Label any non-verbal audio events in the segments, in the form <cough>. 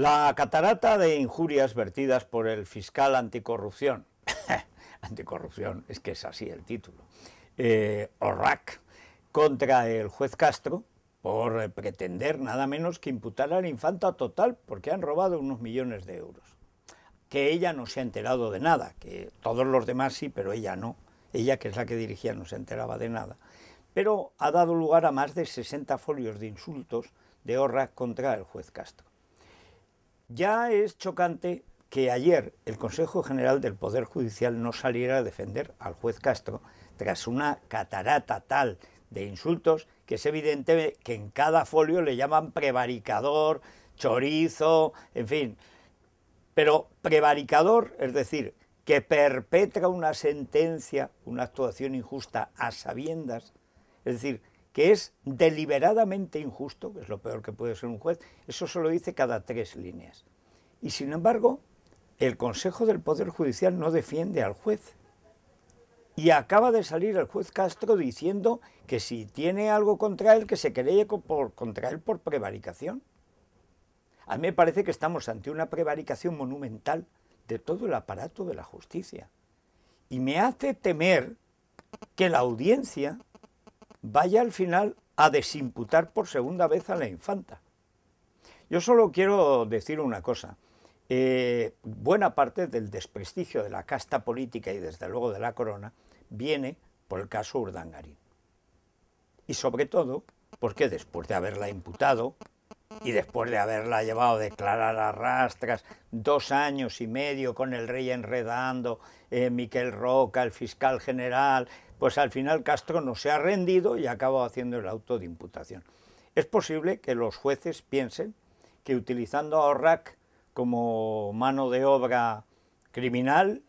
La catarata de injurias vertidas por el fiscal anticorrupción, <laughs> anticorrupción, es que es así el título, eh, contra el juez Castro, por eh, pretender nada menos que imputar a la Infanta total, porque han robado unos millones de euros. Que ella no se ha enterado de nada, que todos los demás sí, pero ella no. Ella, que es la que dirigía, no se enteraba de nada. Pero ha dado lugar a más de 60 folios de insultos de orrac contra el juez Castro. Ya es chocante que ayer el Consejo General del Poder Judicial no saliera a defender al juez Castro tras una catarata tal de insultos que es evidente que en cada folio le llaman prevaricador, chorizo, en fin. Pero prevaricador, es decir, que perpetra una sentencia, una actuación injusta a sabiendas, es decir, que es deliberadamente injusto, que es lo peor que puede ser un juez, eso se lo dice cada tres líneas. Y sin embargo, el Consejo del Poder Judicial no defiende al juez. Y acaba de salir el juez Castro diciendo que si tiene algo contra él, que se cree contra él por prevaricación. A mí me parece que estamos ante una prevaricación monumental de todo el aparato de la justicia. Y me hace temer que la audiencia vaya al final a desimputar por segunda vez a la infanta. Yo solo quiero decir una cosa. Eh, buena parte del desprestigio de la casta política y desde luego de la corona viene por el caso Urdangarín. Y sobre todo porque después de haberla imputado y después de haberla llevado a declarar a rastras dos años y medio con el rey enredando, eh, Miquel Roca, el fiscal general, pues al final Castro no se ha rendido y acabado haciendo el auto de imputación. Es posible que los jueces piensen que utilizando a Orrac como mano de obra criminal,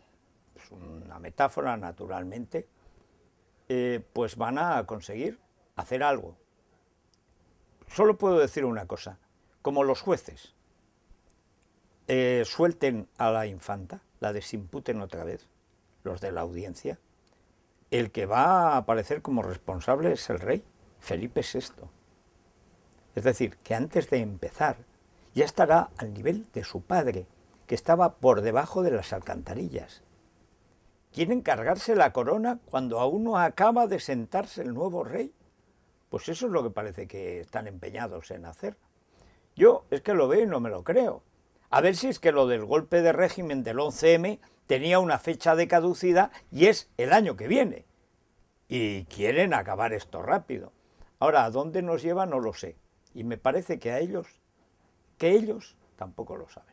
es una metáfora naturalmente, eh, pues van a conseguir hacer algo. Solo puedo decir una cosa, como los jueces eh, suelten a la infanta, la desimputen otra vez, los de la audiencia, el que va a aparecer como responsable es el rey, Felipe VI. Es decir, que antes de empezar ya estará al nivel de su padre, que estaba por debajo de las alcantarillas. ¿Quieren cargarse la corona cuando aún no acaba de sentarse el nuevo rey? Pues eso es lo que parece que están empeñados en hacer. Yo es que lo veo y no me lo creo. A ver si es que lo del golpe de régimen del 11M tenía una fecha de y es el año que viene. Y quieren acabar esto rápido. Ahora, ¿a dónde nos lleva? No lo sé. Y me parece que a ellos, que ellos tampoco lo saben.